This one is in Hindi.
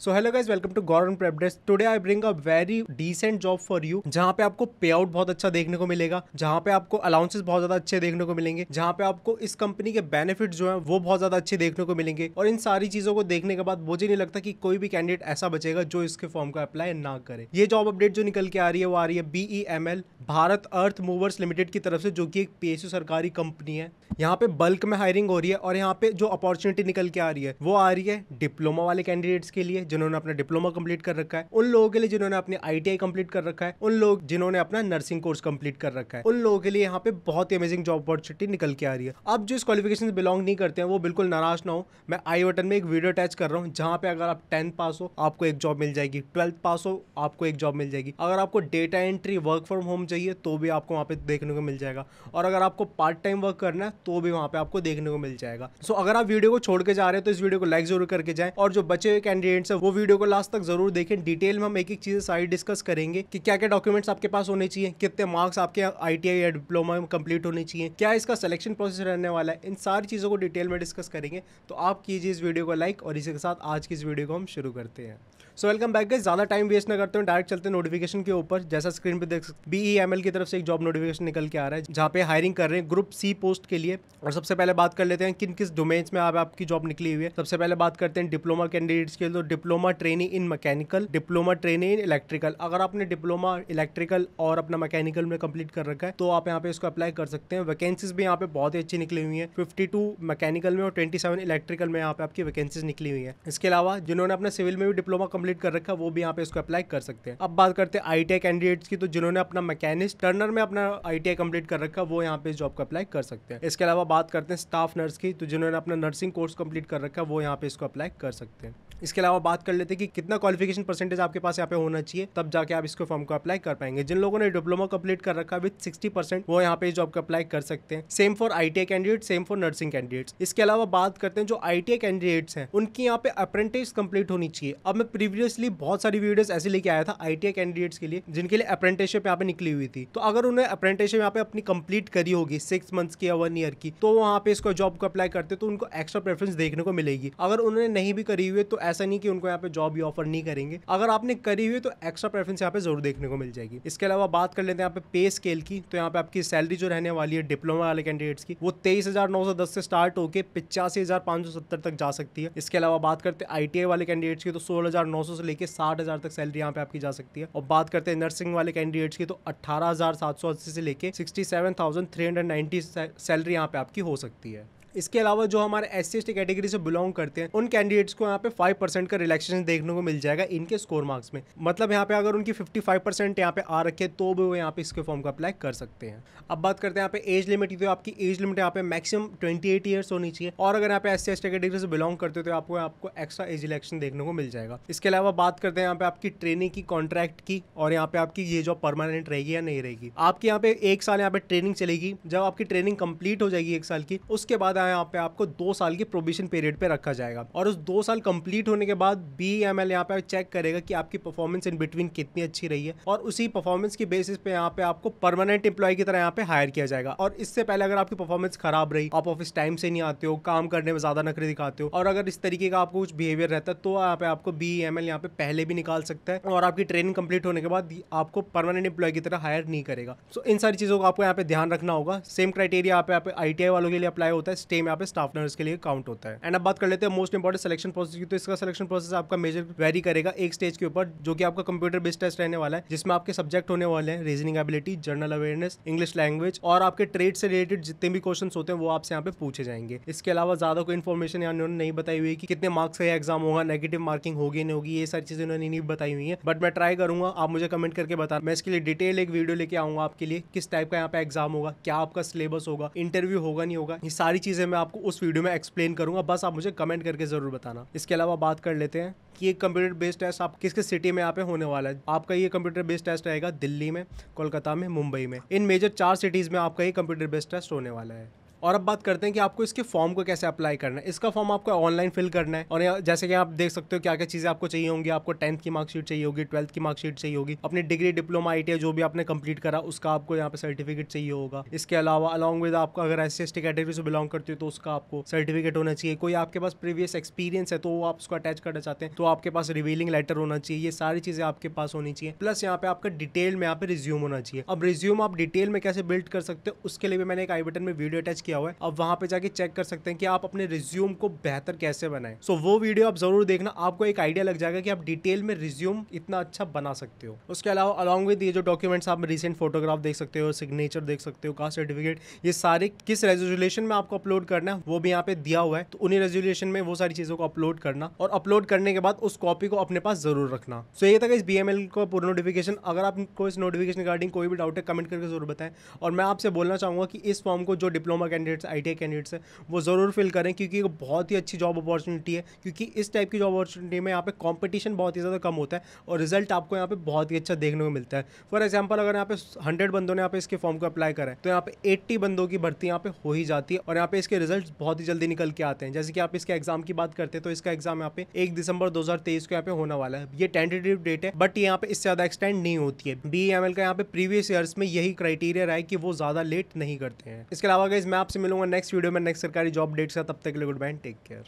so hello guys welcome to गॉर्न प्रेपडेस today I bring a very decent job for you जहाँ पे आपको पे आउट बहुत अच्छा देखने को मिलेगा जहाँ पे आपको अलाउंसेस बहुत ज्यादा अच्छे देखने को मिलेंगे जहाँ पे आपको इस कंपनी के बेनिफिट जो है वो बहुत ज्यादा अच्छे देखने को मिलेंगे और इन सारी चीजों को देखने के बाद मुझे नहीं लगता कि कोई भी कैंडिडेट ऐसा बचेगा जो इसके फॉर्म को अप्लाई ना करे ये जॉब अपडेट जो निकल के आ रही है वो आ रही है B E M L Bharat Earth Movers Limited की तरफ से जो की एक पेशो सरकारी कंपनी है यहाँ पे बल्क में हायरिंग हो रही है और यहाँ पे जो अपॉर्चुनिटी निकल के आ रही है वो आ रही है डिप्लोमा वाले कैंडिडेट्स के लिए जिन्होंने अपना डिप्लोमा कंप्लीट कर रखा है उन लोगों के लिए जिन्होंने अपने आई कंप्लीट कर रखा है उन लोग जिन्होंने अपना नर्सिंग कोर्स कंप्लीट कर रखा है उन लोगों के लिए यहाँ पे बहुत ही अमेजिंग जॉब अपॉर्चुनिटी निकल के आ रही है आप जो इस क्वालिफिकेशन बिलोंग नहीं करते हैं वो बिल्कुल नाराज ना हो मैं आई बटन में एक वीडियो अटैच कर रहा हूँ जहाँ पे अगर आप टेंथ पास हो आपको एक जॉब मिल जाएगी ट्वेल्थ पास हो आपको एक जॉब मिल जाएगी अगर आपको data entry work from home चाहिए तो भी आपको वहाँ पे देखने को मिल जाएगा और अगर आपको पार्ट टाइम वर्क करना है तो भी वहाँ पे आपको देखने को मिल जाएगा सो so, अगर आप वीडियो को छोड़ के जा रहे हैं तो इस वीडियो को लाइक जरूर करके जाए और जो बचे हुए कैंडिडेट्स वो वीडियो को लास्ट तक जरूर देखें डिटेल में हम एक एक चीज़ सारी डिस्कस करेंगे कि क्या क्या डॉक्यूमेंट्स आपके पास होने चाहिए कितने मार्क्स आपके आई या डिप्लोमा में कंप्लीट होने चाहिए क्या इसका सिलेक्शन प्रोसेस रहने वाला है इन सारी चीज़ों को डिटेल में डिस्कस करेंगे तो आप कीजिए इस वीडियो को लाइक और इसी के साथ आज की इस वीडियो को हम शुरू करते हैं सो वेलकम बैक गाइस ज़्यादा टाइम वेस्ट ना करते हैं डायरेक्ट चलते हैं नोटिफिकेशन के ऊपर जैसा स्क्रीन पे देख सकते बी ई एम एल की तरफ से एक जॉब नोटिफिकेशन निकल के आ रहा है जहाँ पे हायरिंग कर रहे हैं ग्रुप सी पोस्ट के लिए और सबसे पहले बात कर लेते हैं किन किस डोमेन्स में आप आपकी जॉब निकली हुई है सबसे पहले बात करते हैं डिप्लोमा कैंडिडेट्स के लिए तो diploma training in mechanical diploma training in electrical अगर आपने डिप्लोमा इलेक्ट्रिकल और अपना मैकेनिकल में कंप्लीट कर रखा है तो आप यहाँ पे इसको अप्लाई कर सकते हैं वैकेंसीज भी यहाँ पे बहुत ही अच्छी निकली हुई है फिफ्टी टू मैकेनिकल में और ट्वेंटी सेवन इलेक्ट्रिकल में यहाँ पे आपकी वैकेंसीज निकली हुई है इसके अलावा जिन्होंने अपना सिविल में भी डिप्लोमा कंप्लीट कर रखा है वो भी यहाँ पे इसको अप्लाई कर सकते हैं अब बात करते हैं आई कैंडिडेट्स की तो जिन्होंने अपना मैकेनिस्ट टर्नर में अपना आई कंप्लीट कर रखा वो यहाँ पे जॉब को अप्लाई कर सकते हैं इसके अलावा बात करते हैं स्टाफ नर्स की तो जिन्होंने अपना नर्सिंग कोर्स कंप्लीट कर रखा वो यहाँ पे इसको अप्लाई कर सकते हैं इसके अलावा बात कर लेते हैं कि कितना क्वालिफिकेशन परसेंटेज आपके पास यहाँ पे होना चाहिए तब जाके आप इसको फॉर्म को अप्लाई कर पाएंगे जिन लोगों ने डिप्लोमा कंप्लीट कर रखा विद 60 परसेंट वो यहाँ पे जॉब को अप्लाई कर सकते हैं same for I candidate same for nursing candidates इसके अलावा बात करते हैं जो आई कैंडिडेट्स हैं उनकी यहाँ पे अप्रेंटिस कंप्लीट होनी चाहिए अब मैं प्रीवियस प्रीवियसली बहुत सारी वीडियोस ऐसे लेके आया था आई कैंडिडेट्स के लिए जिनके लिए अप्रेंटिसशिप यहाँ पे निकली हुई थी तो अगर उन्हें अप्रेंटिसशिप यहाँ पे अपनी कंप्लीट करी होगी सिक्स मंथ्स की या वन ईयर की तो वहाँ पे इसको जॉब को अप्लाई करते तो उनको एक्स्ट्रा प्रेफरेंस देखने को मिलेगी अगर उन्होंने नहीं भी करी हुई तो ऐसा नहीं कि उनको यहाँ पे जॉब ही ऑफर नहीं करेंगे अगर आपने करी हुई तो एक्स्ट्रा प्रेफरेंस यहाँ पे जरूर देखने को मिल जाएगी इसके अलावा बात कर लेते हैं यहाँ पे पे स्केल की तो यहाँ पे आपकी सैलरी जो रहने वाली है डिप्लोमा वाले कैंडिडेट्स की वो तेईस हजार नौ सौ दस से स्टार्ट होकर पिचासी हजार पाँच सौ सत्तर तक जा सकती है इसके अलावा बात करते हैं आई वाले कैंडिडेट्स की तो सोलह हजार नौ से लेकर साठ हज़ार तक सैलरी यहाँ पे आपकी जा सकती है और बात करते हैं नर्सिंग वाले कैंडिडेट्स की तो अट्ठारह हज़ार सात सौ अस्सी से लेकर sixty seven thousand three hundred ninety salary यहाँ पे आपकी हो सकती है इसके अलावा जो हमारे एस सी कैटेगरी से बिलोंग करते हैं उन कैंडिडेट्स को यहाँ पे फाइव परसेंट का रिलैक्सेशन देखने को मिल जाएगा इनके स्कोर मार्क्स में मतलब यहाँ पे अगर उनकी फिफ्टी फाइव परसेंट यहाँ पे आ रखे तो भी वो यहाँ पे इसके फॉर्म का अप्लाई कर सकते हैं अब बात करते हैं यहाँ पे एज लिमिट की तो आपकी एज लिमिट यहाँ पे मैक्सिमम ट्वेंटी एट होनी चाहिए और अगर यहाँ पे एस सी कैटेगरी से बिलोंग करते हो तो आपको आपको एक्स्ट्रा एज इलेक्शन देखने को मिल जाएगा इसके अलावा बात करते हैं यहाँ पे आपकी ट्रेनिंग की कॉन्ट्रैक्ट की और यहाँ पे आपकी ये जॉब परमानेंट रहेगी या नहीं रहेगी आपके यहाँ पे एक साल यहाँ पे ट्रेनिंग चलेगी जब आपकी ट्रेनिंग कंप्लीट हो जाएगी एक साल की उसके बाद पता है यहाँ पे आपको दो साल की प्रोबेशन पीरियड पे रखा जाएगा और उस दो साल कंप्लीट होने के बाद बी एम एल यहाँ पे चेक करेगा कि आपकी परफॉर्मेंस इन बिटवीन कितनी अच्छी रही है और उसी परफॉर्मेंस की बेसिस पे यहाँ पे आपको परमानेंट एम्प्लॉय की तरह यहाँ पे हायर किया जाएगा और इससे पहले अगर आपकी परफॉर्मेंस खराब रही आप ऑफिस टाइम से नहीं आते हो काम करने में ज्यादा नखरे दिखाते हो और अगर इस तरीके का आपको कुछ बिहेवियर रहता है तो यहाँ पे आपको बी एम एल यहाँ पे पहले भी निकाल सकता है और आपकी ट्रेनिंग कंप्लीट होने के बाद आपको परमानेंट एम्प्लॉय की तरह हायर नहीं करेगा सो इन सारी चीज़ों का आपको यहाँ पे ध्यान रखना होगा same criteria I T I वालों के लिए अप्लाई होता है स्टे यहाँ पे स्टाफ नर्स के लिए काउंट होता है एंड अब बात कर लेते हैं मोस्ट इंपॉर्टेंट सिलेक्शन प्रोसेस की तो इसका सिलेक्शन प्रोसेस आपका मेजर वेरी करेगा एक स्टेज के ऊपर जो कि आपका कंप्यूटर बेस्ड टेस्ट रहने वाला है जिसमें आपके सब्जेक्ट होने वाले हैं reasoning ability general awareness English language और आपके ट्रेड से रिलेटेड जितने भी क्वेश्चन होते हैं वो आपसे यहाँ पे पूछे जाएंगे इसके अलावा ज्यादा कोई इन्फॉर्मेशन यहाँ उन्होंने नहीं बताई हुई कि कितने मार्क्स का एग्जाम होगा नेगेटिव मार्किंग होगी नहीं होगी ये सारी चीजें उन्होंने नहीं बताई हुई है बट मैं ट्राई करूंगा आप मुझे कमेंट करके बता मैं इसके लिए डिटेल एक वीडियो लेके आऊंगा आपके लिए किस टाइप का यहाँ पे एग्जाम होगा क्या आपका सिलेबस होगा इंटरव्यू होगा नहीं होगा ये सारी चीजें चीज़ें मैं आपको उस वीडियो में एक्सप्लेन करूँगा बस आप मुझे कमेंट करके ज़रूर बताना इसके अलावा बात कर लेते हैं कि ये कंप्यूटर बेस्ड टेस्ट आप किस किस सिटी में यहाँ पे होने वाला है आपका ये कंप्यूटर बेस्ड टेस्ट रहेगा दिल्ली में कोलकाता में मुंबई में इन मेजर चार सिटीज़ में आपका ये कंप्यूटर बेस्ड टेस्ट होने वाला है और अब बात करते हैं कि आपको इसके फॉर्म को कैसे अप्लाई करना है इसका फॉर्म आपको ऑनलाइन फिल करना है और जैसे कि आप देख सकते हो क्या क्या चीज़ें आपको चाहिए होंगी आपको टेंथ की मार्कशीट चाहिए होगी ट्वेल्थ की मार्कशीट चाहिए होगी अपनी डिग्री डिप्लोमा आई जो भी आपने कंप्लीट करा उसका आपको यहाँ पे सर्टिफिकेट चाहिए होगा इसके अलावा अलॉन्ग विद आपको अगर एस सी कैटेगरी से बिलोंग करती हो तो उसका आपको सर्टिफिकेट होना चाहिए कोई आपके पास प्रीवियस एक्सपीरियंस है तो वो आप उसको अटैच करना चाहते हैं तो आपके पास रिवीलिंग लेटर होना चाहिए ये सारी चीज़ें आपके पास होनी चाहिए प्लस यहाँ पे आपका डिटेल में यहाँ पे रिज्यूम होना चाहिए अब रिज्यूम आप डिटेल में कैसे बिल्ड कर सकते हो उसके लिए भी मैंने एक आई बटन में वीडियो अटैच किया हुआ है आप वहां पे जाके चेक कर सकते हैं कि आप अपने रिज्यूम को बेहतर कैसे बनाए सो so, वो वीडियो आप जरूर देखना आपको एक आइडिया लग जाएगा कि आप डिटेल में रिज्यूम इतना अच्छा बना सकते हो उसके अलावा अलॉन्ग विद ये जो डॉक्यूमेंट्स आप रिसेंट फोटोग्राफ देख सकते हो सिग्नेचर देख सकते हो कास्ट सर्टिफिकेट ये सारे किस रेजोल्यूशन में आपको अपलोड करना है वो भी यहाँ पे दिया हुआ है तो उन्हीं रेजोल्यूशन में वो सारी चीज़ों को अपलोड करना और अपलोड करने के बाद उस कॉपी को अपने पास जरूर रखना सो so, ये था इस बी एम एल का पूरा नोटिफिकेशन अगर आपको इस नोटिफिकेशन रिगार्डिंग कोई भी डाउट है कमेंट करके जरूर बताएं और मैं आपसे बोलना चाहूंगा कि इस फॉर्म को जो डिप्लोमा कैंडिडेट्स आई कैंडिडेट्स हैं वो ज़रूर फिल करें क्योंकि एक बहुत ही अच्छी जॉब अपॉर्चुनिटी है क्योंकि इस टाइप की जॉब अपॉर्चुनिटी में यहाँ पे कॉम्पिटिशन बहुत ही ज़्यादा कम होता है और रिजल्ट आपको यहाँ पे बहुत ही अच्छा देखने को मिलता है फॉर एग्जाम्पल अगर यहाँ पे हंड्रेड बंदों ने यहाँ पे इसके फॉर्म को अप्लाई करें तो यहाँ पे एट्टी बंदों की भर्ती यहाँ पे हो ही जाती है और यहाँ पे इसके रिजल्ट बहुत ही जल्दी निकल के आते हैं जैसे कि आप इसके एग्जाम की बात करते हैं तो इसका एग्जाम यहाँ पे एक दिसंबर दो को यहाँ पे होने वाला है ये टेंटेटिव डेट है बट यहाँ पे इससे ज़्यादा एक्सटेंड नहीं होती है बी का यहाँ पे प्रीवियस ईयर्स में यही क्राइटेरिया रहा है कि वो ज़्यादा लेट नहीं करते हैं इसके अलावा अगर मैं आपसे मिलूंगा नेक्स्ट वीडियो में नेक्स्ट सरकारी जॉब डेट्स का तब तक के लिए गुड बाय टेक केयर